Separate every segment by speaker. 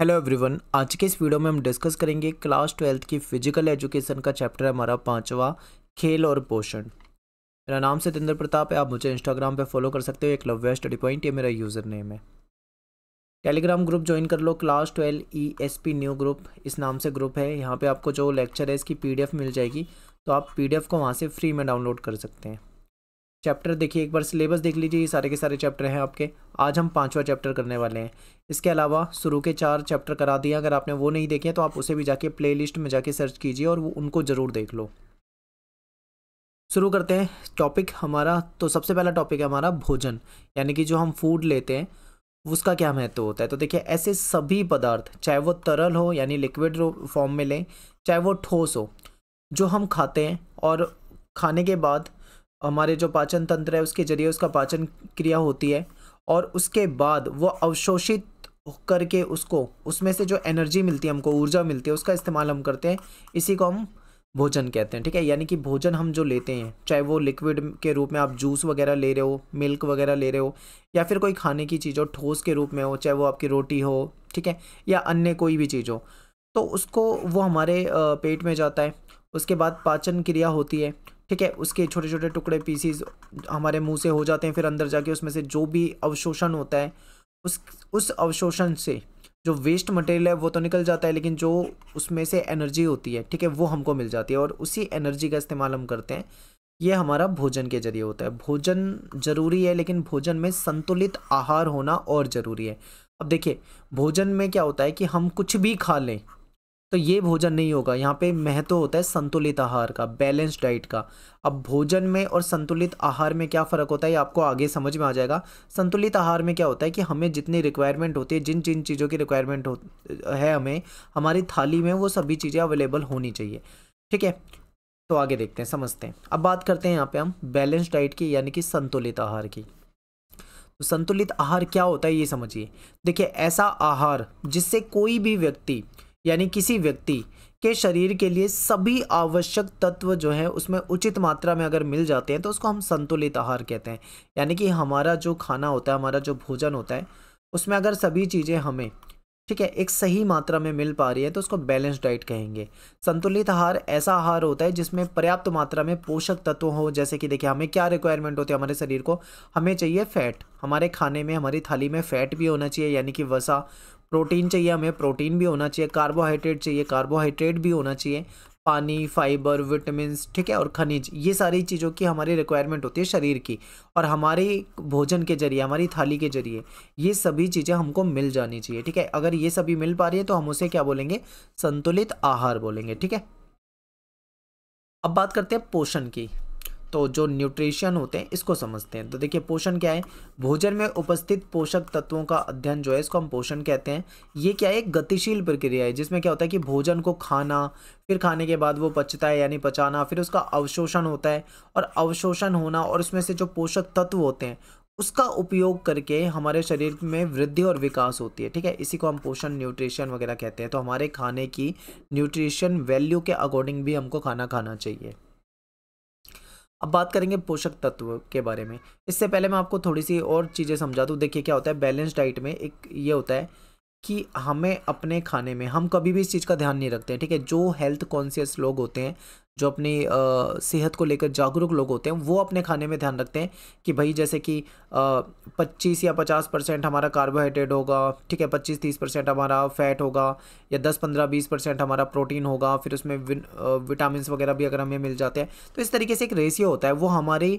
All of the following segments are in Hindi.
Speaker 1: हेलो एवरीवन आज के इस वीडियो में हम डिस्कस करेंगे क्लास ट्वेल्थ की फिजिकल एजुकेशन का चैप्टर है हमारा पांचवा खेल और पोषण मेरा नाम सतेंद्र प्रताप है आप मुझे इंस्टाग्राम पे फॉलो कर सकते हो एक लव्य स्टडी पॉइंट ये मेरा यूज़र नेम है टेलीग्राम ग्रुप ज्वाइन कर लो class twelve E S P new group इस नाम से ग्रुप है यहाँ पर आपको जो लेक्चर है इसकी पी मिल जाएगी तो आप पी को वहाँ से फ्री में डाउनलोड कर सकते हैं चैप्टर देखिए एक बार सिलेबस देख लीजिए ये सारे के सारे चैप्टर हैं आपके आज हम पाँचवा चैप्टर करने वाले हैं इसके अलावा शुरू के चार चैप्टर करा दिए अगर आपने वो नहीं देखे तो आप उसे भी जाके प्लेलिस्ट में जाके सर्च कीजिए और वो उनको ज़रूर देख लो शुरू करते हैं टॉपिक हमारा तो सबसे पहला टॉपिक है हमारा भोजन यानी कि जो हम फूड लेते हैं उसका क्या महत्व होता है तो देखिए ऐसे सभी पदार्थ चाहे वो तरल हो यानी लिक्विड फॉर्म में लें चाहे वो ठोस हो जो हम खाते हैं और खाने के बाद हमारे जो पाचन तंत्र है उसके जरिए उसका पाचन क्रिया होती है और उसके बाद वो अवशोषित करके उसको उसमें से जो एनर्जी मिलती है हमको ऊर्जा मिलती है उसका इस्तेमाल हम करते हैं इसी को हम भोजन कहते हैं ठीक है यानी कि भोजन हम जो लेते हैं चाहे वो लिक्विड के रूप में आप जूस वगैरह ले रहे हो मिल्क वगैरह ले रहे हो या फिर कोई खाने की चीज़ हो ठोस के रूप में हो चाहे वो आपकी रोटी हो ठीक है या अन्य कोई भी चीज़ हो तो उसको वो हमारे पेट में जाता है उसके बाद पाचन क्रिया होती है ठीक है उसके छोटे छोटे टुकड़े पीसीज हमारे मुंह से हो जाते हैं फिर अंदर जाके उसमें से जो भी अवशोषण होता है उस उस अवशोषण से जो वेस्ट मटेरियल है वो तो निकल जाता है लेकिन जो उसमें से एनर्जी होती है ठीक है वो हमको मिल जाती है और उसी एनर्जी का इस्तेमाल हम करते हैं ये हमारा भोजन के जरिए होता है भोजन ज़रूरी है लेकिन भोजन में संतुलित आहार होना और ज़रूरी है अब देखिए भोजन में क्या होता है कि हम कुछ भी खा लें तो ये भोजन नहीं होगा यहाँ पे महत्व तो होता है संतुलित आहार का बैलेंस डाइट का अब भोजन में और संतुलित आहार में क्या फ़र्क होता है ये आपको आगे समझ में आ जाएगा संतुलित आहार में क्या होता है कि हमें जितनी रिक्वायरमेंट होती है जिन जिन चीज़ों की रिक्वायरमेंट हो है हमें हमारी थाली में वो सभी चीज़ें अवेलेबल होनी चाहिए ठीक है तो आगे देखते हैं समझते हैं अब बात करते हैं यहाँ पे हम बैलेंस डाइट की यानी कि संतुलित आहार की तो संतुलित आहार क्या होता है ये समझिए देखिए ऐसा आहार जिससे कोई भी व्यक्ति यानी किसी व्यक्ति के शरीर के लिए सभी आवश्यक तत्व जो हैं उसमें उचित मात्रा में अगर मिल जाते हैं तो उसको हम संतुलित आहार कहते हैं यानी कि हमारा जो खाना होता है हमारा जो भोजन होता है उसमें अगर सभी चीज़ें हमें ठीक है एक सही मात्रा में मिल पा रही है तो उसको बैलेंस डाइट कहेंगे संतुलित आहार ऐसा आहार होता है जिसमें पर्याप्त मात्रा में पोषक तत्व हो जैसे कि देखिए हमें क्या रिक्वायरमेंट होती है हमारे शरीर को हमें चाहिए फैट हमारे खाने में हमारी थाली में फैट भी होना चाहिए यानी कि वसा प्रोटीन चाहिए हमें प्रोटीन भी होना चाहिए कार्बोहाइड्रेट चाहिए कार्बोहाइड्रेट भी होना चाहिए पानी फाइबर विटामिन ठीक है और खनिज ये सारी चीज़ों की हमारी रिक्वायरमेंट होती है शरीर की और हमारे भोजन के जरिए हमारी थाली के जरिए ये सभी चीज़ें हमको मिल जानी चाहिए ठीक है अगर ये सभी मिल पा रही है तो हम उसे क्या बोलेंगे संतुलित आहार बोलेंगे ठीक है अब बात करते हैं पोषण की तो जो न्यूट्रिशन होते हैं इसको समझते हैं तो देखिए पोषण क्या है भोजन में उपस्थित पोषक तत्वों का अध्ययन जो है इसको हम पोषण कहते हैं ये क्या है एक गतिशील प्रक्रिया है जिसमें क्या होता है कि भोजन को खाना फिर खाने के बाद वो पचता है यानी पचाना फिर उसका अवशोषण होता है और अवशोषण होना और उसमें से जो पोषक तत्व होते हैं उसका उपयोग करके हमारे शरीर में वृद्धि और विकास होती है ठीक है इसी को हम पोषण न्यूट्रिशन वगैरह कहते हैं तो हमारे खाने की न्यूट्रिशन वैल्यू के अकॉर्डिंग भी हमको खाना खाना चाहिए अब बात करेंगे पोषक तत्व के बारे में इससे पहले मैं आपको थोड़ी सी और चीज़ें समझा दूँ देखिए क्या होता है बैलेंस डाइट में एक ये होता है कि हमें अपने खाने में हम कभी भी इस चीज़ का ध्यान नहीं रखते हैं ठीक है जो हेल्थ कॉन्शियस लोग होते हैं जो अपनी सेहत को लेकर जागरूक लोग होते हैं वो अपने खाने में ध्यान रखते हैं कि भाई जैसे कि पच्चीस या पचास परसेंट हमारा कार्बोहाइड्रेट होगा ठीक है पच्चीस तीस परसेंट हमारा फैट होगा या दस पंद्रह बीस परसेंट हमारा प्रोटीन होगा फिर उसमें विटामिन वगैरह भी अगर हमें मिल जाते हैं तो इस तरीके से एक रेशियो होता है वो हमारी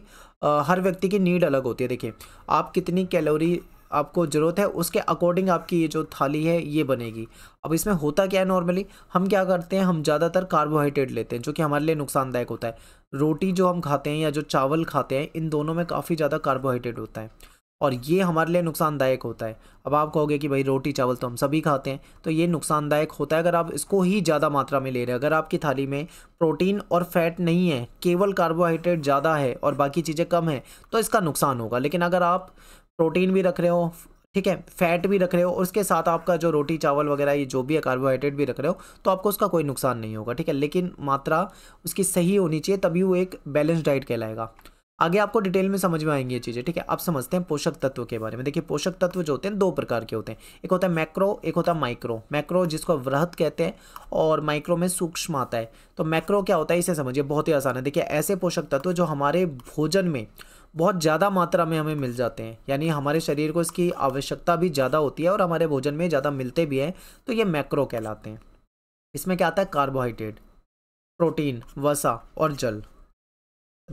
Speaker 1: हर व्यक्ति की नीड अलग होती है देखिए आप कितनी कैलोरी आपको ज़रूरत है उसके अकॉर्डिंग आपकी ये जो थाली है ये बनेगी अब इसमें होता क्या है नॉर्मली हम क्या करते हैं हम ज़्यादातर कार्बोहाइड्रेट लेते हैं जो कि हमारे लिए नुकसानदायक होता है रोटी जो हम खाते हैं या जो चावल खाते हैं इन दोनों में काफ़ी ज़्यादा कार्बोहाइड्रेट होता है और ये हमारे लिए नुकसानदायक होता है अब आप कहोगे कि भाई रोटी चावल तो हम सभी खाते हैं तो ये नुकसानदायक होता है अगर आप इसको ही ज़्यादा मात्रा में ले रहे हैं अगर आपकी थाली में प्रोटीन और फैट नहीं है केवल कार्बोहाइड्रेट ज़्यादा है और बाकी चीज़ें कम है तो इसका नुकसान होगा लेकिन अगर आप प्रोटीन भी रख रहे हो ठीक है फैट भी रख रहे हो और उसके साथ आपका जो रोटी चावल वगैरह ये जो भी है कार्बोहाइड्रेट भी रख रहे हो तो आपको उसका कोई नुकसान नहीं होगा ठीक है लेकिन मात्रा उसकी सही होनी चाहिए तभी वो एक बैलेंस डाइट कहलाएगा आगे आपको डिटेल में समझ में आएंगी ये चीज़ें ठीक है अब समझते हैं पोषक तत्व के बारे में देखिए पोषक तत्व जो होते हैं दो प्रकार के होते हैं एक होता है मैक्रो एक होता है माइक्रो मैक्रो जिसको वृहत कहते हैं और माइक्रो में सूक्ष्म आता है तो मैक्रो क्या होता है इसे समझिए बहुत ही आसान है देखिए ऐसे पोषक तत्व जो हमारे भोजन में बहुत ज़्यादा मात्रा में हमें मिल जाते हैं यानी हमारे शरीर को इसकी आवश्यकता भी ज़्यादा होती है और हमारे भोजन में ज़्यादा मिलते भी हैं तो ये मैक्रो कहलाते हैं इसमें क्या आता है कार्बोहाइड्रेट प्रोटीन वसा और जल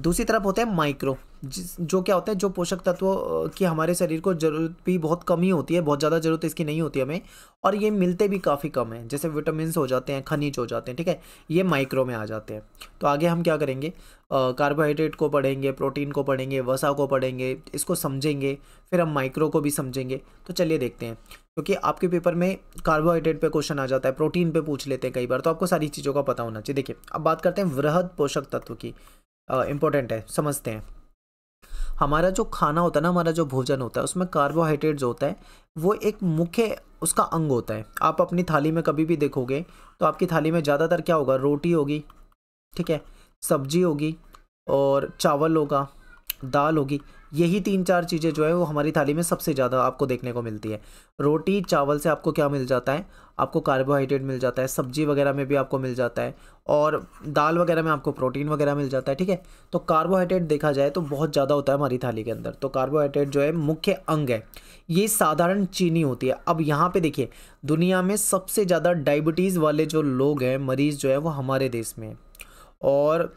Speaker 1: दूसरी तरफ होते हैं माइक्रो जो क्या होता है जो पोषक तत्वों की हमारे शरीर को जरूरत भी बहुत कम ही होती है बहुत ज़्यादा ज़रूरत इसकी नहीं होती हमें और ये मिलते भी काफ़ी कम है जैसे विटामिन हो जाते हैं खनिज हो जाते हैं ठीक है ये माइक्रो में आ जाते हैं तो आगे हम क्या करेंगे कार्बोहाइड्रेट को पढ़ेंगे प्रोटीन को पढ़ेंगे वसा को पढ़ेंगे इसको समझेंगे फिर हम माइक्रो को भी समझेंगे तो चलिए देखते हैं क्योंकि आपके पेपर में कार्बोहाइड्रेट पे क्वेश्चन आ जाता है प्रोटीन पे पूछ लेते हैं कई बार तो आपको सारी चीज़ों का पता होना चाहिए देखिए अब बात करते हैं वृहद पोषक तत्व की इम्पोर्टेंट है समझते हैं हमारा जो खाना होता है ना हमारा जो भोजन होता है उसमें कार्बोहाइड्रेट जो होता है वो एक मुख्य उसका अंग होता है आप अपनी थाली में कभी भी देखोगे तो आपकी थाली में ज़्यादातर क्या होगा रोटी होगी ठीक है सब्जी होगी और चावल होगा दाल होगी यही तीन चार चीज़ें जो है वो हमारी थाली में सबसे ज़्यादा आपको देखने को मिलती है रोटी चावल से आपको क्या मिल जाता है आपको कार्बोहाइड्रेट मिल जाता है सब्जी वगैरह में भी आपको मिल जाता है और दाल वगैरह में आपको प्रोटीन वगैरह मिल जाता है ठीक है तो कार्बोहाइड्रेट देखा जाए तो बहुत ज़्यादा होता है हमारी थाली के अंदर तो कार्बोहाइड्रेट जो है मुख्य अंग है ये साधारण चीनी होती है अब यहाँ पे देखिए दुनिया में सबसे ज़्यादा डायबिटीज़ वाले जो लोग हैं मरीज़ जो है वो हमारे देश में है और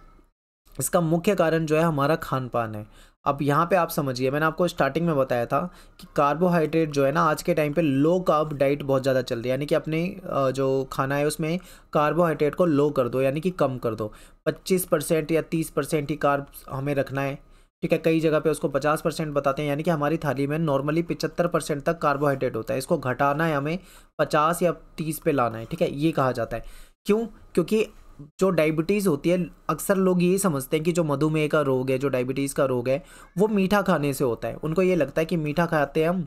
Speaker 1: इसका मुख्य कारण जो है हमारा खान पान है अब यहाँ पे आप समझिए मैंने आपको स्टार्टिंग में बताया था कि कार्बोहाइड्रेट जो है ना आज के टाइम पे लो कार्ब डाइट बहुत ज़्यादा चल रही है यानी कि अपने जो खाना है उसमें कार्बोहाइड्रेट को लो कर दो यानी कि कम कर दो 25 परसेंट या 30 परसेंट ही कार्ब हमें रखना है ठीक है कई जगह पे उसको 50 परसेंट बताते हैं यानी कि हमारी थाली में नॉर्मली पिचहत्तर परसेंट तक कार्बोहाइड्रेट होता है इसको घटाना है हमें पचास या तीस पे लाना है ठीक है ये कहा जाता है क्यों क्योंकि जो डायबिटीज़ होती है अक्सर लोग यही समझते हैं कि जो मधुमेह का रोग है जो डायबिटीज़ का रोग है वो मीठा खाने से होता है उनको ये लगता है कि मीठा खाते हैं हम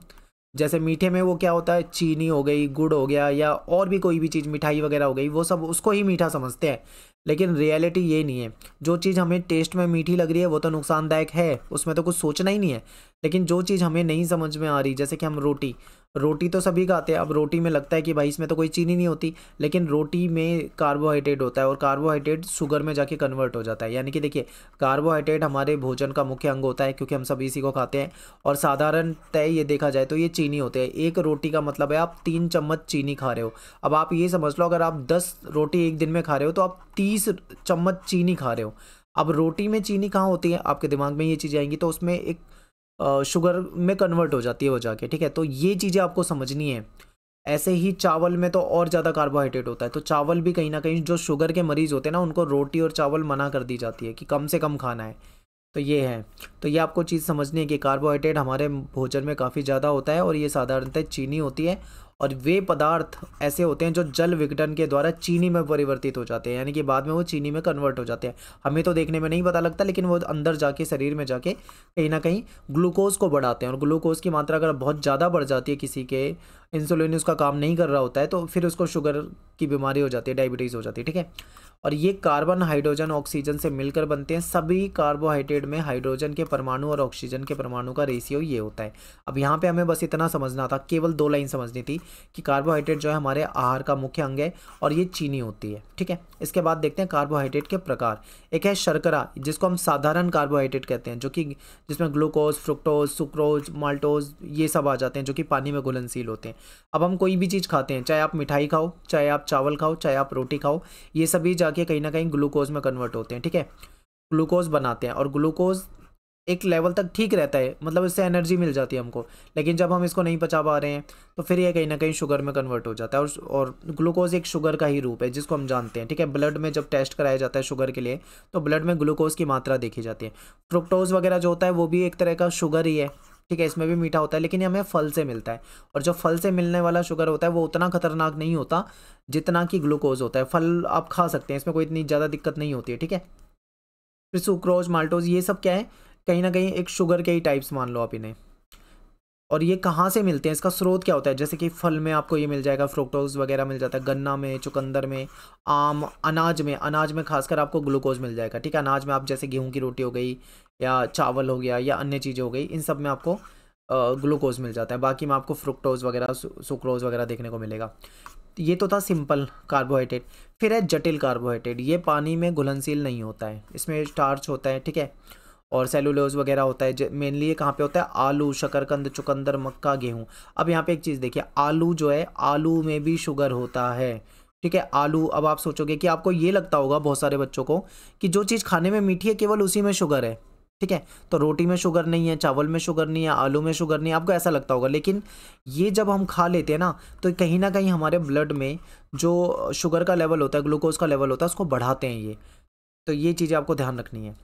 Speaker 1: जैसे मीठे में वो क्या होता है चीनी हो गई गुड़ हो गया या और भी कोई भी चीज़ मिठाई वगैरह हो गई वो सब उसको ही मीठा समझते हैं लेकिन रियलिटी ये नहीं है जो चीज़ हमें टेस्ट में मीठी लग रही है वो तो नुकसानदायक है उसमें तो कुछ सोचना ही नहीं है लेकिन जो चीज़ हमें नहीं समझ में आ रही जैसे कि हम रोटी रोटी तो सभी खाते हैं अब रोटी में लगता है कि भाई इसमें तो कोई चीनी नहीं होती लेकिन रोटी में कार्बोहाइड्रेट होता है और कार्बोहाइड्रेट शुगर में जाके कन्वर्ट हो जाता है यानी कि देखिए कार्बोहाइड्रेट हमारे भोजन का मुख्य अंग होता है क्योंकि हम सभी इसी को खाते हैं और साधारणतः ये देखा जाए तो ये चीनी होते हैं एक रोटी का मतलब है आप तीन चम्मच चीनी खा रहे हो अब आप ये समझ लो अगर आप दस रोटी एक दिन में खा रहे हो तो आप तीस चम्मच चीनी खा रहे हो अब रोटी में चीनी कहाँ होती है आपके दिमाग में ये चीज़ आएंगी तो उसमें एक शुगर में कन्वर्ट हो जाती है वो जाके ठीक है तो ये चीज़ें आपको समझनी है ऐसे ही चावल में तो और ज़्यादा कार्बोहाइड्रेट होता है तो चावल भी कहीं ना कहीं जो शुगर के मरीज़ होते हैं ना उनको रोटी और चावल मना कर दी जाती है कि कम से कम खाना है तो ये है तो ये आपको चीज़ समझनी है कि कार्बोहाइड्रेट हमारे भोजन में काफ़ी ज़्यादा होता है और ये साधारणतः चीनी होती है और वे पदार्थ ऐसे होते हैं जो जल विघटन के द्वारा चीनी में परिवर्तित हो जाते हैं यानी कि बाद में वो चीनी में कन्वर्ट हो जाते हैं हमें तो देखने में नहीं पता लगता लेकिन वो अंदर जाके शरीर में जाके कहीं ना कहीं ग्लूकोज़ को बढ़ाते हैं और ग्लूकोज़ की मात्रा अगर बहुत ज़्यादा बढ़ जाती है किसी के इंसुलिन उसका काम नहीं कर रहा होता है तो फिर उसको शुगर की बीमारी हो जाती है डायबिटीज़ हो जाती है ठीक है और ये कार्बन हाइड्रोजन ऑक्सीजन से मिलकर बनते हैं सभी कार्बोहाइड्रेट में हाइड्रोजन के परमाणु और ऑक्सीजन के परमाणु का रेशियो ये होता है अब यहाँ पे हमें बस इतना समझना था केवल दो लाइन समझनी थी कि कार्बोहाइड्रेट जो है हमारे आहार का मुख्य अंग है और ये चीनी होती है ठीक है इसके बाद देखते हैं कार्बोहाइड्रेट के प्रकार एक है शर्करा जिसको हम साधारण कार्बोहाइड्रेट कहते हैं जो कि जिसमें ग्लूकोज फ्रुक्टोज सुक्रोज माल्टोज ये सब आ जाते हैं जो कि पानी में घुलनशील होते हैं अब हम कोई भी चीज़ खाते हैं चाहे आप मिठाई खाओ चाहे आप चावल खाओ चाहे आप रोटी खाओ ये सभी जाके कहीं ना कहीं ग्लूकोज में कन्वर्ट होते हैं ठीक है ग्लूकोज बनाते हैं और ग्लूकोज एक लेवल तक ठीक रहता है मतलब इससे एनर्जी मिल जाती है हमको लेकिन जब हम इसको नहीं पचा पा रहे हैं तो फिर ये कहीं ना कहीं शुगर में कन्वर्ट हो जाता है और और ग्लूकोज एक शुगर का ही रूप है जिसको हम जानते हैं ठीक है ब्लड में जब टेस्ट कराया जाता है शुगर के लिए तो ब्लड में ग्लूकोज की मात्रा देखी जाती है फ्रुक्टोज वगैरह जो होता है वो भी एक तरह का शुगर ही है ठीक है इसमें भी मीठा होता है लेकिन हमें फल से मिलता है और जो फल से मिलने वाला शुगर होता है वो उतना खतरनाक नहीं होता जितना कि ग्लूकोज होता है फल आप खा सकते हैं इसमें कोई इतनी ज़्यादा दिक्कत नहीं होती है ठीक है फिर सुक्रोज माल्टोज ये सब क्या है कहीं ना कहीं एक शुगर के ही टाइप्स मान लो आप इन्हें और ये कहाँ से मिलते हैं इसका स्रोत क्या होता है जैसे कि फल में आपको ये मिल जाएगा फ्रोक्टोज वगैरह मिल जाता है गन्ना में चुकंदर में आम अनाज में अनाज में खासकर आपको ग्लूकोज मिल जाएगा ठीक है अनाज में आप जैसे गेहूं की रोटी हो गई या चावल हो गया या अन्य चीज़ें हो गई इन सब में आपको ग्लूकोज मिल जाता है बाकी में आपको फ्रुक्टोज वगैरह सुक्रोज वगैरह देखने को मिलेगा ये तो था सिंपल कार्बोहाइड्रेट फिर है जटिल कार्बोहाइड्रेट ये पानी में घुलनशील नहीं होता है इसमें स्टार्च होता है ठीक है और सेलुलोज वगैरह होता है मेनली ये कहाँ पे होता है आलू शकरकंद चुकंदर मक्का गेहूँ अब यहाँ पे एक चीज़ देखिए आलू जो है आलू में भी शुगर होता है ठीक है आलू अब आप सोचोगे कि आपको ये लगता होगा बहुत सारे बच्चों को कि जो चीज़ खाने में मीठी है केवल उसी में शुगर है ठीक है तो रोटी में शुगर नहीं है चावल में शुगर नहीं है आलू में शुगर नहीं है आपको ऐसा लगता होगा लेकिन ये जब हम खा लेते हैं ना तो कहीं ना कहीं हमारे ब्लड में जो शुगर का लेवल होता है ग्लूकोज का लेवल होता है उसको बढ़ाते हैं ये तो ये चीज़ें आपको ध्यान रखनी है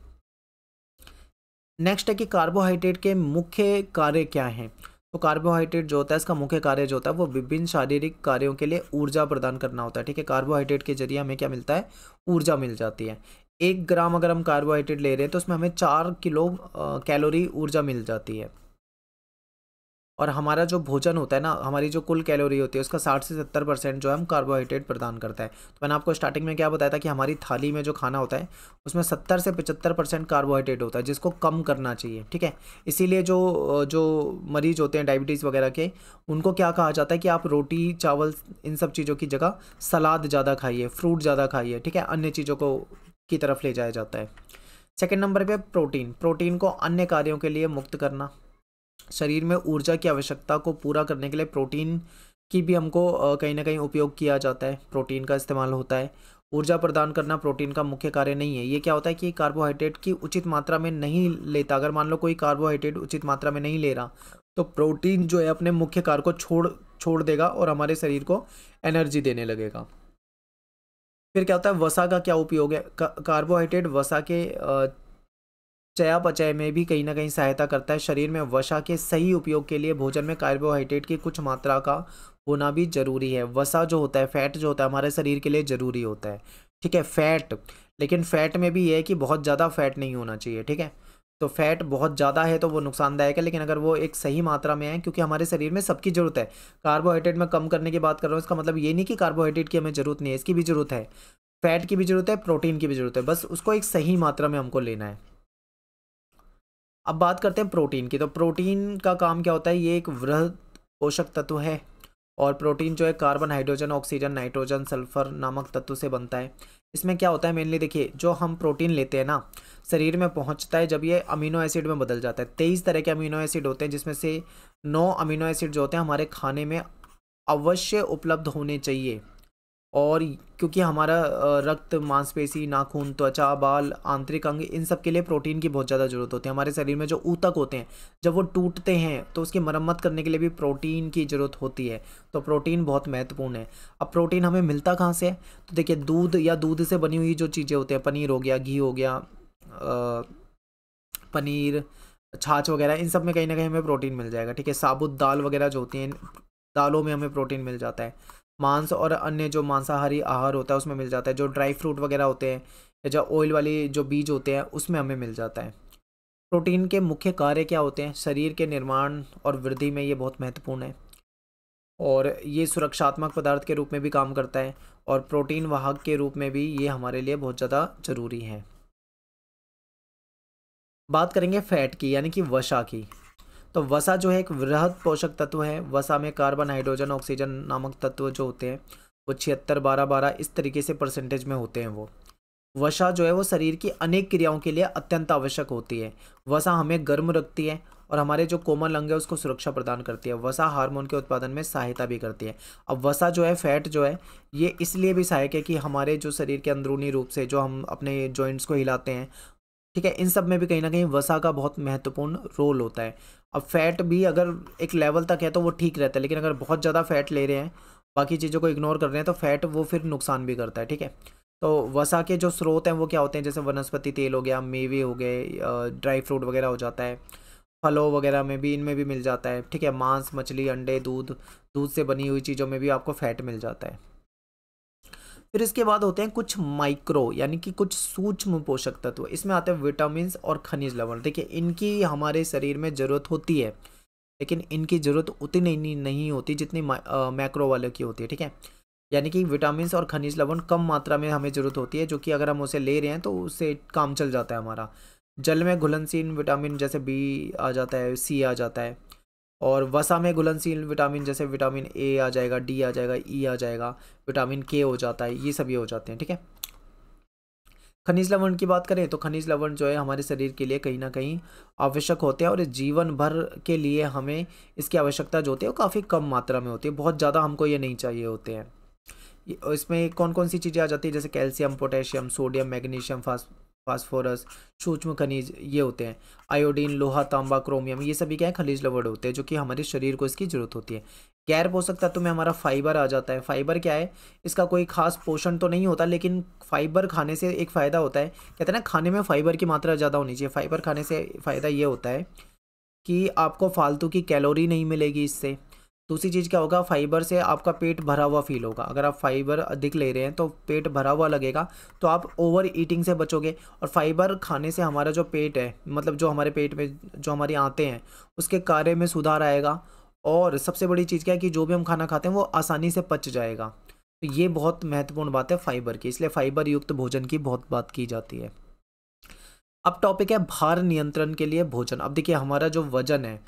Speaker 1: नेक्स्ट है कि कार्बोहाइड्रेट के मुख्य कार्य क्या हैं तो कार्बोहाइड्रेट जो होता है इसका मुख्य कार्य जो होता है वो विभिन्न शारीरिक कार्यों के लिए ऊर्जा प्रदान करना होता है ठीक है कार्बोहाइड्रेट के जरिए हमें क्या मिलता है ऊर्जा मिल जाती है एक ग्राम अगर हम कार्बोहाइड्रेट ले रहे हैं तो उसमें हमें चार किलो कैलोरी ऊर्जा मिल जाती है और हमारा जो भोजन होता है ना हमारी जो कुल कैलोरी होती है उसका साठ से सत्तर परसेंट जो है हम कार्बोहाइड्रेट प्रदान करता है तो मैंने आपको स्टार्टिंग में क्या बताया था कि हमारी थाली में जो खाना होता है उसमें सत्तर से पचहत्तर परसेंट कार्बोहाइड्रेट होता है जिसको कम करना चाहिए ठीक है इसीलिए जो जो मरीज होते हैं डायबिटीज़ वगैरह के उनको क्या कहा जाता है कि आप रोटी चावल इन सब चीज़ों की जगह सलाद ज़्यादा खाइए फ्रूट ज़्यादा खाइए ठीक है अन्य चीज़ों को की तरफ ले जाया जाता है सेकेंड नंबर पर प्रोटीन प्रोटीन को अन्य कार्यों के लिए मुक्त करना शरीर में ऊर्जा की आवश्यकता को पूरा करने के लिए प्रोटीन की भी हमको कहीं ना कहीं उपयोग किया जाता है प्रोटीन का इस्तेमाल होता है ऊर्जा प्रदान करना प्रोटीन का मुख्य कार्य नहीं है ये क्या होता है कि कार्बोहाइड्रेट की उचित मात्रा में नहीं लेता अगर मान लो कोई कार्बोहाइड्रेट उचित मात्रा में नहीं ले रहा तो प्रोटीन जो है अपने मुख्य कार्य को छोड़ छोड़ देगा और हमारे शरीर को एनर्जी देने लगेगा फिर क्या होता है वसा का क्या उपयोग है कार्बोहाइड्रेट वसा के चयापचय में भी कहीं ना कहीं सहायता करता है शरीर में वसा के सही उपयोग के लिए भोजन में कार्बोहाइड्रेट की कुछ मात्रा का होना भी जरूरी है वसा जो होता है फैट जो होता है हमारे शरीर के लिए ज़रूरी होता है ठीक है फैट लेकिन फैट में भी ये है कि बहुत ज़्यादा फैट नहीं होना चाहिए ठीक है तो फैट बहुत ज़्यादा है तो वो नुकसानदायक है लेकिन अगर वो एक सही मात्रा में है क्योंकि हमारे शरीर में सबकी ज़रूरत है कार्बोहाइड्रेट में कम करने की बात कर रहा हूँ इसका मतलब ये नहीं कि कार्बोहाइड्रेट की हमें ज़रूरत नहीं है इसकी भी ज़रूरत है फैट की भी ज़रूरत है प्रोटीन की भी ज़रूरत है बस उसको एक सही मात्रा में हमको लेना है अब बात करते हैं प्रोटीन की तो प्रोटीन का काम क्या होता है ये एक वृहद पोषक तत्व है और प्रोटीन जो है carbon hydrogen oxygen nitrogen sulphur नामक तत्व से बनता है इसमें क्या होता है मेनली देखिए जो हम प्रोटीन लेते हैं ना शरीर में पहुंचता है जब ये अमीनो एसिड में बदल जाता है तेईस तरह के अमीनो एसिड होते हैं जिसमें से नौ अमीनो एसिड जो होते हैं हमारे खाने में अवश्य उपलब्ध होने चाहिए और क्योंकि हमारा रक्त मांसपेशी नाखून त्वचा बाल आंतरिक अंग इन सब के लिए प्रोटीन की बहुत ज़्यादा ज़रूरत होती है हमारे शरीर में जो ऊतक होते हैं जब वो टूटते हैं तो उसकी मरम्मत करने के लिए भी प्रोटीन की ज़रूरत होती है तो प्रोटीन बहुत महत्वपूर्ण है अब प्रोटीन हमें मिलता कहाँ से है तो देखिए दूध या दूध से बनी हुई जो चीज़ें होती हैं पनीर हो गया घी हो गया पनीर छाछ वगैरह इन सब में कहीं ना कहीं हमें प्रोटीन मिल जाएगा ठीक है साबुत दाल वगैरह जो होती हैं दालों में हमें प्रोटीन मिल जाता है मांस और अन्य जो मांसाहारी आहार होता है उसमें मिल जाता है जो ड्राई फ्रूट वगैरह होते हैं या जो ऑयल वाली जो बीज होते हैं उसमें हमें मिल जाता है प्रोटीन के मुख्य कार्य क्या होते हैं शरीर के निर्माण और वृद्धि में ये बहुत महत्वपूर्ण है और ये सुरक्षात्मक पदार्थ के रूप में भी काम करता है और प्रोटीन वाहक के रूप में भी ये हमारे लिए बहुत ज़्यादा ज़रूरी है बात करेंगे फैट की यानी कि वसा की तो वसा जो है एक वृहद पोषक तत्व है वसा में कार्बन हाइड्रोजन ऑक्सीजन नामक तत्व जो होते हैं वो छिहत्तर बारह बारह इस तरीके से परसेंटेज में होते हैं वो वसा जो है वो शरीर की अनेक क्रियाओं के लिए अत्यंत आवश्यक होती है वसा हमें गर्म रखती है और हमारे जो कोमल अंग है उसको सुरक्षा प्रदान करती है वसा हार्मोन के उत्पादन में सहायता भी करती है अब वसा जो है फैट जो है ये इसलिए भी सहायक है कि हमारे जो शरीर के अंदरूनी रूप से जो हम अपने जॉइंट्स को हिलाते हैं ठीक है इन सब में भी कहीं ना कहीं वसा का बहुत महत्वपूर्ण रोल होता है अब फैट भी अगर एक लेवल तक है तो वो ठीक रहता है लेकिन अगर बहुत ज़्यादा फैट ले रहे हैं बाकी चीज़ों को इग्नोर कर रहे हैं तो फैट वो फिर नुकसान भी करता है ठीक है तो वसा के जो स्रोत हैं वो क्या होते हैं जैसे वनस्पति तेल हो गया मेवे हो गए ड्राई फ्रूट वगैरह हो जाता है फलों वगैरह में भी इनमें भी मिल जाता है ठीक है मांस मछली अंडे दूध दूध से बनी हुई चीज़ों में भी आपको फैट मिल जाता है फिर इसके बाद होते हैं कुछ माइक्रो यानी कि कुछ सूक्ष्म पोषक तत्व इसमें आते हैं विटामिन और खनिज लवण देखिए इनकी हमारे शरीर में ज़रूरत होती है लेकिन इनकी ज़रूरत उतनी नहीं, नहीं होती जितनी मैक्रो वाले की होती है ठीक है यानी कि विटामिन और खनिज लवण कम मात्रा में हमें ज़रूरत होती है जो कि अगर हम उसे ले रहे हैं तो उससे काम चल जाता है हमारा जल में घुलनशील विटामिन जैसे बी आ जाता है सी आ जाता है और वसा में घुलनशील विटामिन जैसे विटामिन ए आ जाएगा डी आ जाएगा ई e आ जाएगा विटामिन के हो जाता है ये सब ये हो जाते हैं ठीक है खनिज लवण की बात करें तो खनिज लवण जो है हमारे शरीर के लिए कहीं ना कहीं आवश्यक होते हैं और जीवन भर के लिए हमें इसकी आवश्यकता जो होती है वो काफ़ी कम मात्रा में होती है बहुत ज़्यादा हमको ये नहीं चाहिए होते हैं इसमें कौन कौन सी चीज़ें आ जाती है जैसे calcium potassium sodium magnesium fast phosphorus सूक्ष्म खनिज ये होते हैं आयोडीन लोहा तांबा क्रोमियम ये सभी क्या है खनिज लवड़ होते हैं जो कि हमारे शरीर को इसकी जरूरत होती है गैर पोषक तत्व में हमारा फाइबर आ जाता है फाइबर क्या है इसका कोई खास पोषण तो नहीं होता लेकिन फाइबर खाने से एक फ़ायदा होता है कहते हैं ना खाने में फाइबर की मात्रा ज़्यादा होनी चाहिए फाइबर खाने से फ़ायदा ये होता है कि आपको फालतू की कैलोरी नहीं मिलेगी इससे दूसरी चीज़ क्या होगा फाइबर से आपका पेट भरा हुआ फील होगा अगर आप फाइबर अधिक ले रहे हैं तो पेट भरा हुआ लगेगा तो आप ओवर ईटिंग से बचोगे और फाइबर खाने से हमारा जो पेट है मतलब जो हमारे पेट में जो हमारी आते हैं उसके कार्य में सुधार आएगा और सबसे बड़ी चीज़ क्या है कि जो भी हम खाना खाते हैं वो आसानी से पच जाएगा तो ये बहुत महत्वपूर्ण बात है फाइबर की इसलिए फाइबर युक्त भोजन की बहुत बात की जाती है अब टॉपिक है भार नियंत्रण के लिए भोजन अब देखिए हमारा जो वजन है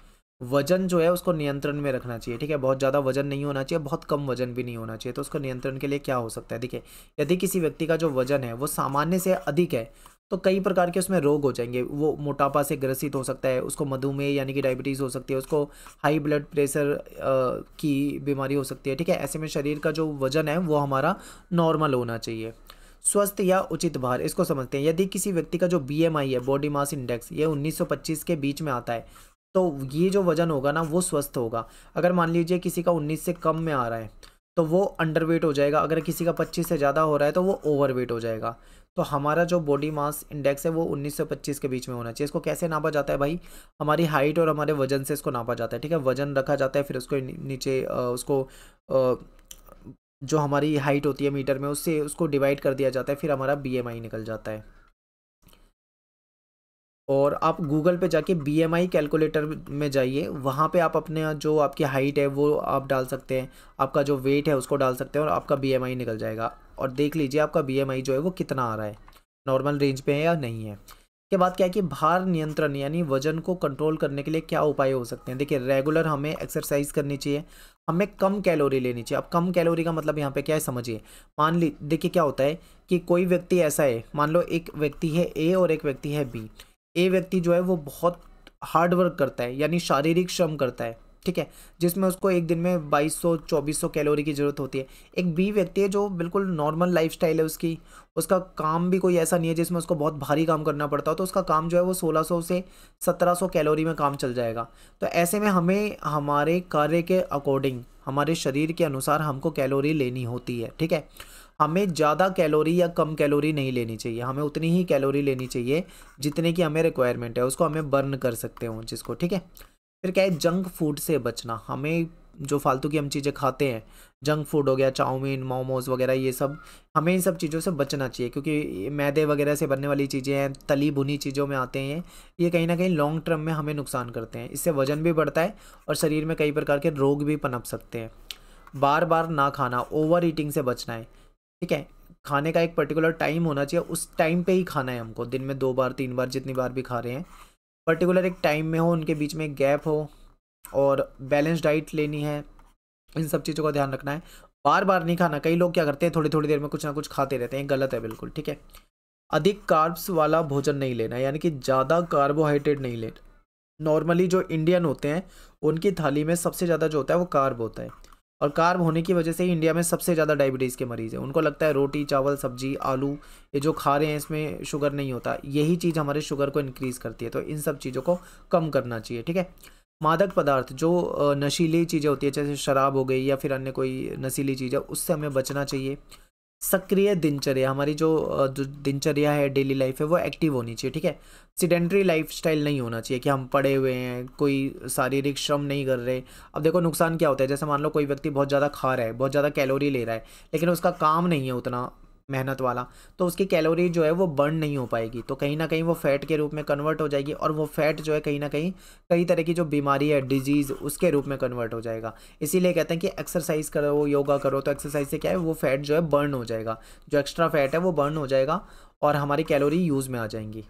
Speaker 1: वजन जो है उसको नियंत्रण में रखना चाहिए ठीक है बहुत ज़्यादा वजन नहीं होना चाहिए बहुत कम वजन भी नहीं होना चाहिए तो उसको नियंत्रण के लिए क्या हो सकता है देखिए यदि किसी व्यक्ति का जो वजन है वो सामान्य से अधिक है तो कई प्रकार के उसमें रोग हो जाएंगे वो मोटापा से ग्रसित हो सकता है उसको मधुमेह यानी कि डायबिटीज़ हो सकती है उसको हाई ब्लड प्रेशर की बीमारी हो सकती है ठीक है ऐसे में शरीर का जो वजन है वो हमारा नॉर्मल होना चाहिए स्वस्थ या उचित भार इसको समझते हैं यदि किसी व्यक्ति का जो बी है बॉडी मास इंडेक्स ये 1925 के बीच में आता है तो ये जो वजन होगा ना वो स्वस्थ होगा अगर मान लीजिए किसी का उन्नीस से कम में आ रहा है तो वो अंडरवेट हो जाएगा अगर किसी का पच्चीस से ज़्यादा हो रहा है तो वो ओवरवेट हो जाएगा तो हमारा जो बॉडी मास इंडेक्स है वो 19 से 25 के बीच में होना चाहिए इसको कैसे नापा जाता है भाई हमारी हाइट और हमारे वजन से इसको नापा जाता है ठीक है वजन रखा जाता है फिर उसको नीचे उसको जो हमारी हाइट होती है मीटर में उससे उसको डिवाइड कर दिया जाता है फिर हमारा बीएमआई निकल जाता है और आप गूगल पे जाके बी एम आई कैलकुलेटर में जाइए वहाँ पे आप अपने जो आपकी हाइट है वो आप डाल सकते हैं आपका जो वेट है उसको डाल सकते हैं और आपका बी एम आई निकल जाएगा और देख लीजिए आपका बी एम आई जो है वो कितना आ रहा है नॉर्मल रेंज पे है या नहीं है के बाद क्या है कि भार नियंत्रण यानी वजन को कंट्रोल करने के लिए क्या उपाय हो सकते हैं देखिए रेगुलर हमें एक्सरसाइज करनी चाहिए हमें कम कैलोरी लेनी चाहिए अब कम कैलोरी का मतलब यहाँ पे क्या है समझिए मान ली देखिए क्या होता है कि कोई व्यक्ति ऐसा है मान लो एक व्यक्ति है ए और एक व्यक्ति है बी ए व्यक्ति जो है वो बहुत हार्ड वर्क करता है यानी शारीरिक श्रम करता है ठीक है जिसमें उसको एक दिन में 2200 2400 कैलोरी की ज़रूरत होती है एक बी व्यक्ति है जो बिल्कुल नॉर्मल लाइफस्टाइल है उसकी उसका काम भी कोई ऐसा नहीं है जिसमें उसको बहुत भारी काम करना पड़ता हो तो उसका काम जो है वो 1600 से 1700 कैलोरी में काम चल जाएगा तो ऐसे में हमें हमारे कार्य के अकॉर्डिंग हमारे शरीर के अनुसार हमको कैलोरी लेनी होती है ठीक है हमें ज़्यादा कैलोरी या कम कैलोरी नहीं लेनी चाहिए हमें उतनी ही कैलोरी लेनी चाहिए जितने की हमें रिक्वायरमेंट है उसको हमें बर्न कर सकते हो जिसको ठीक है फिर क्या है जंक फूड से बचना हमें जो फालतू की हम चीज़ें खाते हैं जंक फूड हो गया चाउमीन मोमोज वगैरह ये सब हमें इन सब चीज़ों से बचना चाहिए क्योंकि मैदे वगैरह से बनने वाली चीज़ें हैं तली भुनी चीज़ों में आते हैं ये कहीं ना कहीं लॉन्ग टर्म में हमें नुकसान करते हैं इससे वजन भी बढ़ता है और शरीर में कई प्रकार के रोग भी पनप सकते हैं बार बार ना खाना ओवर ईटिंग से बचना है ठीक है खाने का एक पर्टिकुलर टाइम होना चाहिए उस टाइम पे ही खाना है हमको दिन में दो बार तीन बार जितनी बार भी खा रहे हैं पर्टिकुलर एक टाइम में हो उनके बीच में गैप हो और बैलेंस डाइट लेनी है इन सब चीज़ों का ध्यान रखना है बार बार नहीं खाना कई लोग क्या करते हैं थोड़ी थोड़ी देर में कुछ ना कुछ खाते रहते हैं गलत है बिल्कुल ठीक है अधिक कार्ब्स वाला भोजन नहीं लेना यानी कि ज़्यादा कार्बोहाइड्रेट नहीं लेना नॉर्मली जो इंडियन होते हैं उनकी थाली में सबसे ज़्यादा जो होता है वो कार्ब होता है और कार्ब होने की वजह से ही इंडिया में सबसे ज़्यादा डायबिटीज़ के मरीज़ हैं उनको लगता है रोटी चावल सब्जी आलू ये जो खा रहे हैं इसमें शुगर नहीं होता यही चीज़ हमारे शुगर को इनक्रीज़ करती है तो इन सब चीज़ों को कम करना चाहिए ठीक है मादक पदार्थ जो नशीली चीज़ें होती है जैसे शराब हो गई या फिर अन्य कोई नशीली चीज़ें उससे हमें बचना चाहिए सक्रिय दिनचर्या हमारी जो जो दिनचर्या है डेली लाइफ है वो एक्टिव होनी चाहिए ठीक है सिडेंट्री स्टाइल नहीं होना चाहिए कि हम पड़े हुए हैं कोई शारीरिक श्रम नहीं कर रहे अब देखो नुकसान क्या होता है जैसे मान लो कोई व्यक्ति बहुत ज़्यादा खा रहा है बहुत ज़्यादा कैलोरी ले रहा है लेकिन उसका काम नहीं है उतना मेहनत वाला तो उसकी कैलोरी जो है वो बर्न नहीं हो पाएगी तो कहीं ना कहीं वो फैट के रूप में कन्वर्ट हो जाएगी और वो फैट जो है कहीं ना कहीं कई तरह की जो बीमारी है डिजीज़ उसके रूप में कन्वर्ट हो जाएगा इसीलिए कहते हैं कि एक्सरसाइज करो योगा करो तो एक्सरसाइज से क्या है वो फैट जो है बर्न हो जाएगा जो एक्स्ट्रा फैट है वो बर्न हो जाएगा और हमारी कैलोरी यूज़ में आ जाएंगी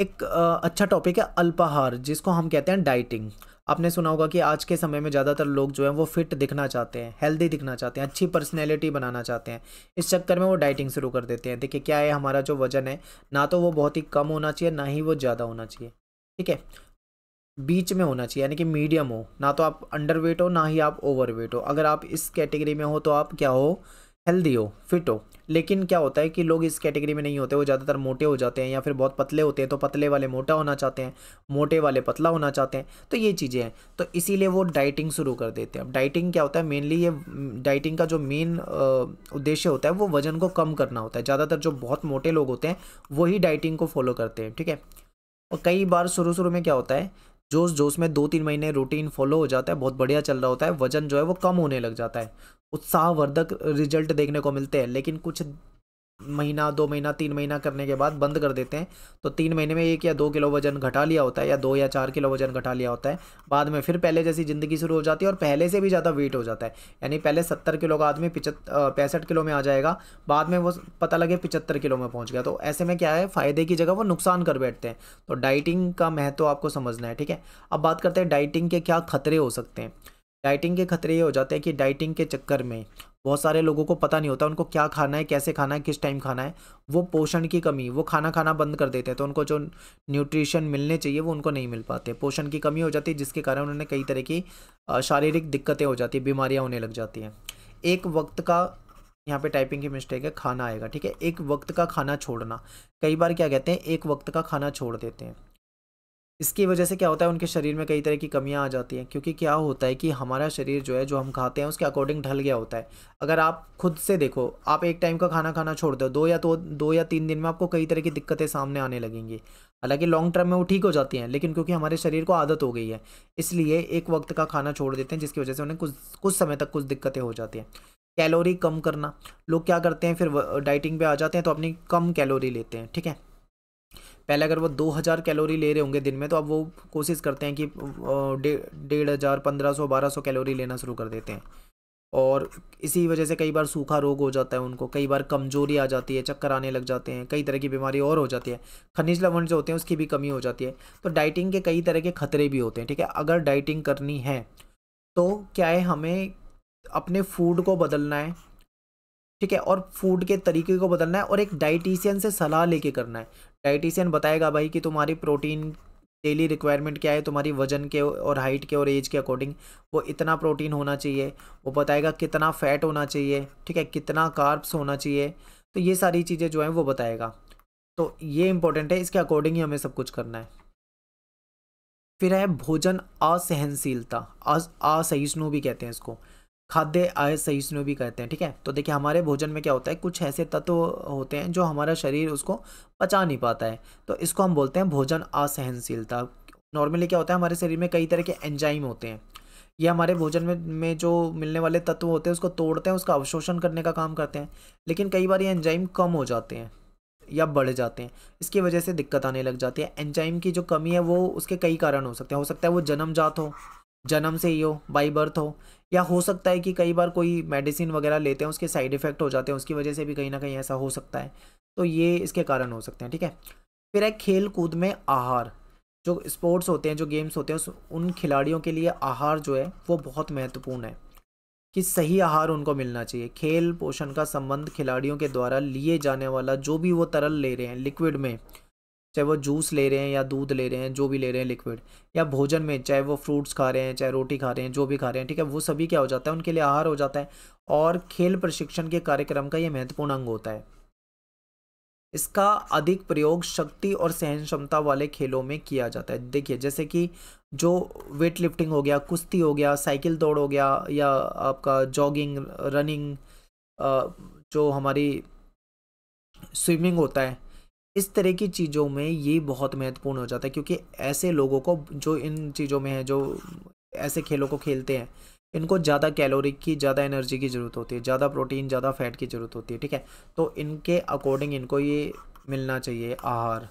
Speaker 1: एक अच्छा टॉपिक है अल्पाहार जिसको हम कहते हैं डाइटिंग आपने सुना होगा कि आज के समय में ज़्यादातर लोग जो है वो फिट दिखना चाहते हैं हेल्दी दिखना चाहते हैं अच्छी पर्सनैलिटी बनाना चाहते हैं इस चक्कर में वो डाइटिंग शुरू कर देते हैं देखिए क्या है हमारा जो वजन है ना तो वो बहुत ही कम होना चाहिए ना ही वो ज़्यादा होना चाहिए ठीक है बीच में होना चाहिए यानी कि मीडियम हो ना तो आप अंडर वेट हो ना ही आप ओवर वेट हो अगर आप इस कैटेगरी में हो तो आप क्या हो हेल्दी हो फिट हो लेकिन क्या होता है कि लोग इस कैटेगरी में नहीं होते वो ज़्यादातर मोटे हो जाते हैं या फिर बहुत पतले होते हैं तो पतले वाले मोटा होना चाहते हैं मोटे वाले पतला होना चाहते हैं तो ये चीज़ें हैं तो इसीलिए वो डाइटिंग शुरू कर देते हैं अब डाइटिंग क्या होता है मेनली ये डाइटिंग का जो मेन उद्देश्य होता है वो वजन को कम करना होता है ज़्यादातर जो बहुत मोटे लोग होते हैं वही डाइटिंग को फॉलो करते हैं ठीक है और कई बार शुरू शुरू में क्या होता है जोश जोश में दो तीन महीने रूटीन फॉलो हो जाता है बहुत बढ़िया चल रहा होता है वजन जो है वो कम होने लग जाता है उत्साहवर्धक रिजल्ट देखने को मिलते हैं लेकिन कुछ महीना दो महीना तीन महीना करने के बाद बंद कर देते हैं तो तीन महीने में एक या दो किलो वजन घटा लिया होता है या दो या चार किलो वजन घटा लिया होता है बाद में फिर पहले जैसी ज़िंदगी शुरू हो जाती है और पहले से भी ज़्यादा वेट हो जाता है यानी पहले सत्तर किलो का आदमी पिचत पैंसठ किलो में आ जाएगा बाद में वो पता लगे पिचहत्तर किलो में पहुँच गया तो ऐसे में क्या है फ़ायदे की जगह वो नुकसान कर बैठते हैं तो डाइटिंग का महत्व आपको समझना है ठीक है अब बात करते हैं डाइटिंग के क्या खतरे हो सकते हैं डाइटिंग के खतरे ये हो जाते हैं कि डाइटिंग के चक्कर में बहुत सारे लोगों को पता नहीं होता उनको क्या खाना है कैसे खाना है किस टाइम खाना है वो पोषण की कमी वो खाना खाना बंद कर देते हैं तो उनको जो न्यूट्रिशन मिलने चाहिए वो उनको नहीं मिल पाते पोषण की कमी हो जाती है जिसके कारण उन्हें कई तरह की शारीरिक दिक्कतें हो जाती है बीमारियाँ होने लग जाती हैं एक वक्त का यहाँ पे टाइपिंग की मिस्टेक है खाना आएगा ठीक है एक वक्त का खाना छोड़ना कई बार क्या कहते हैं एक वक्त का खाना छोड़ देते हैं इसकी वजह से क्या होता है उनके शरीर में कई तरह की कमियां आ जाती हैं क्योंकि क्या होता है कि हमारा शरीर जो है जो हम खाते हैं उसके अकॉर्डिंग ढल गया होता है अगर आप खुद से देखो आप एक टाइम का खाना खाना छोड़ दो दो या तो दो या तीन दिन में आपको कई तरह की दिक्कतें सामने आने लगेंगी हालांकि लॉन्ग टर्म में वो ठीक हो जाती हैं लेकिन क्योंकि हमारे शरीर को आदत हो गई है इसलिए एक वक्त का खाना छोड़ देते हैं जिसकी वजह से उन्हें कुछ कुछ समय तक कुछ दिक्कतें हो जाती हैं कैलोरी कम करना लोग क्या करते हैं फिर डाइटिंग पे आ जाते हैं तो अपनी कम कैलोरी लेते हैं ठीक है पहले अगर वो 2000 कैलोरी ले रहे होंगे दिन में तो अब वो कोशिश करते हैं कि डेढ़ हज़ार पंद्रह सौ बारह सौ कैलोरी लेना शुरू कर देते हैं और इसी वजह से कई बार सूखा रोग हो जाता है उनको कई बार कमजोरी आ जाती है चक्कर आने लग जाते हैं कई तरह की बीमारी और हो जाती है खनिज लवण जो होते हैं उसकी भी कमी हो जाती है तो डाइटिंग के कई तरह के खतरे भी होते हैं ठीक है अगर डाइटिंग करनी है तो क्या है हमें अपने फूड को बदलना है ठीक है और फूड के तरीके को बदलना है और एक डाइटिशियन से सलाह लेके करना है डाइटिशियन बताएगा भाई कि तुम्हारी प्रोटीन डेली रिक्वायरमेंट क्या है तुम्हारी वजन के और हाइट के और एज के अकॉर्डिंग वो इतना प्रोटीन होना चाहिए वो बताएगा कितना फैट होना चाहिए ठीक है कितना कार्ब्स होना चाहिए तो ये सारी चीज़ें जो हैं वो बताएगा तो ये इंपॉर्टेंट है इसके अकॉर्डिंग ही हमें सब कुछ करना है फिर है भोजन असहनशीलता असहिष्णु भी कहते हैं इसको खाद्य आय सहिष्णु भी कहते हैं ठीक है तो देखिए हमारे भोजन में क्या होता है कुछ ऐसे तत्व होते हैं जो हमारा शरीर उसको पचा नहीं पाता है तो इसको हम बोलते हैं भोजन असहनशीलता नॉर्मली क्या होता है हमारे शरीर में कई तरह के एंजाइम होते हैं ये हमारे भोजन में में जो मिलने वाले तत्व होते हैं उसको तोड़ते हैं उसका अवशोषण करने का काम करते हैं लेकिन कई बार ये एंजाइम कम हो जाते हैं या बढ़ जाते हैं इसकी वजह से दिक्कत आने लग जाती है एंजाइम की जो कमी है वो उसके कई कारण हो सकते हैं हो सकता है वो जन्मजात हो जन्म से ही हो बाई बर्थ हो या हो सकता है कि कई बार कोई मेडिसिन वगैरह लेते हैं उसके साइड इफ़ेक्ट हो जाते हैं उसकी वजह से भी कहीं ना कहीं ऐसा हो सकता है तो ये इसके कारण हो सकते हैं ठीक है फिर है खेल कूद में आहार जो स्पोर्ट्स होते हैं जो गेम्स होते हैं उन खिलाड़ियों के लिए आहार जो है वो बहुत महत्वपूर्ण है कि सही आहार उनको मिलना चाहिए खेल पोषण का संबंध खिलाड़ियों के द्वारा लिए जाने वाला जो भी वो तरल ले रहे हैं लिक्विड में चाहे वो जूस ले रहे हैं या दूध ले रहे हैं जो भी ले रहे हैं लिक्विड या भोजन में चाहे वो फ्रूट्स खा रहे हैं चाहे रोटी खा रहे हैं जो भी खा रहे हैं ठीक है वो सभी क्या हो जाता है उनके लिए आहार हो जाता है और खेल प्रशिक्षण के कार्यक्रम का ये महत्वपूर्ण अंग होता है इसका अधिक प्रयोग शक्ति और सहन क्षमता वाले खेलों में किया जाता है देखिए जैसे कि जो वेट लिफ्टिंग हो गया कुश्ती हो गया साइकिल दौड़ हो गया या आपका जॉगिंग रनिंग जो हमारी स्विमिंग होता है इस तरह की चीज़ों में ये बहुत महत्वपूर्ण हो जाता है क्योंकि ऐसे लोगों को जो इन चीज़ों में है जो ऐसे खेलों को खेलते हैं इनको ज़्यादा कैलोरी की ज़्यादा एनर्जी की ज़रूरत होती है ज़्यादा प्रोटीन ज़्यादा फैट की ज़रूरत होती है ठीक है तो इनके अकॉर्डिंग इनको ये मिलना चाहिए आहार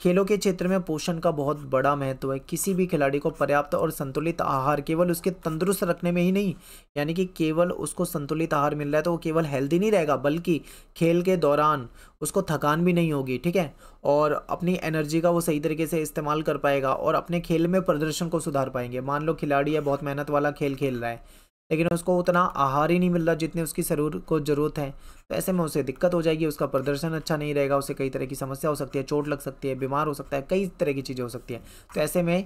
Speaker 1: खेलों के क्षेत्र में पोषण का बहुत बड़ा महत्व है किसी भी खिलाड़ी को पर्याप्त और संतुलित आहार केवल उसके तंदुरुस्त रखने में ही नहीं यानी कि केवल उसको संतुलित आहार मिल रहा है तो वो केवल हेल्दी नहीं रहेगा बल्कि खेल के दौरान उसको थकान भी नहीं होगी ठीक है और अपनी एनर्जी का वो सही तरीके से इस्तेमाल कर पाएगा और अपने खेल में प्रदर्शन को सुधार पाएंगे मान लो खिलाड़ी है बहुत मेहनत वाला खेल खेल रहा है लेकिन उसको उतना आहार ही नहीं मिल रहा जितने उसकी शरीर को ज़रूरत है तो ऐसे में उसे दिक्कत हो जाएगी उसका प्रदर्शन अच्छा नहीं रहेगा उसे कई तरह की समस्या हो सकती है चोट लग सकती है बीमार हो सकता है कई तरह की चीज़ें हो सकती है तो ऐसे में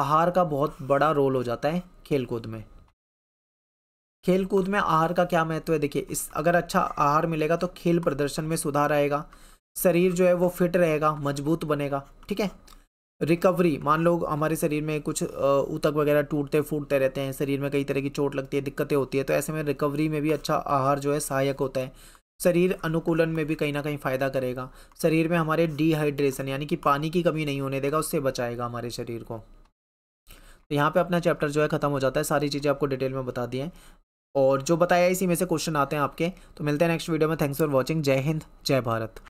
Speaker 1: आहार का बहुत बड़ा रोल हो जाता है खेलकूद में खेलकूद में आहार का क्या महत्व है देखिए इस अगर अच्छा आहार मिलेगा तो खेल प्रदर्शन में सुधार आएगा शरीर जो है वो फिट रहेगा मजबूत बनेगा ठीक है रिकवरी मान लो हमारे शरीर में कुछ ऊतक वगैरह टूटते फूटते रहते हैं शरीर में कई तरह की चोट लगती है दिक्कतें होती है तो ऐसे में रिकवरी में भी अच्छा आहार जो है सहायक होता है शरीर अनुकूलन में भी कहीं ना कहीं फ़ायदा करेगा शरीर में हमारे डिहाइड्रेशन यानी कि पानी की कमी नहीं होने देगा उससे बचाएगा हमारे शरीर को तो यहाँ पे अपना चैप्टर जो है ख़त्म हो जाता है सारी चीज़ें आपको डिटेल में बता दी हैं और जो बताया इसी में से क्वेश्चन आते हैं आपके तो मिलते हैं नेक्स्ट वीडियो में थैंक्स फॉर वॉचिंग जय हिंद जय भारत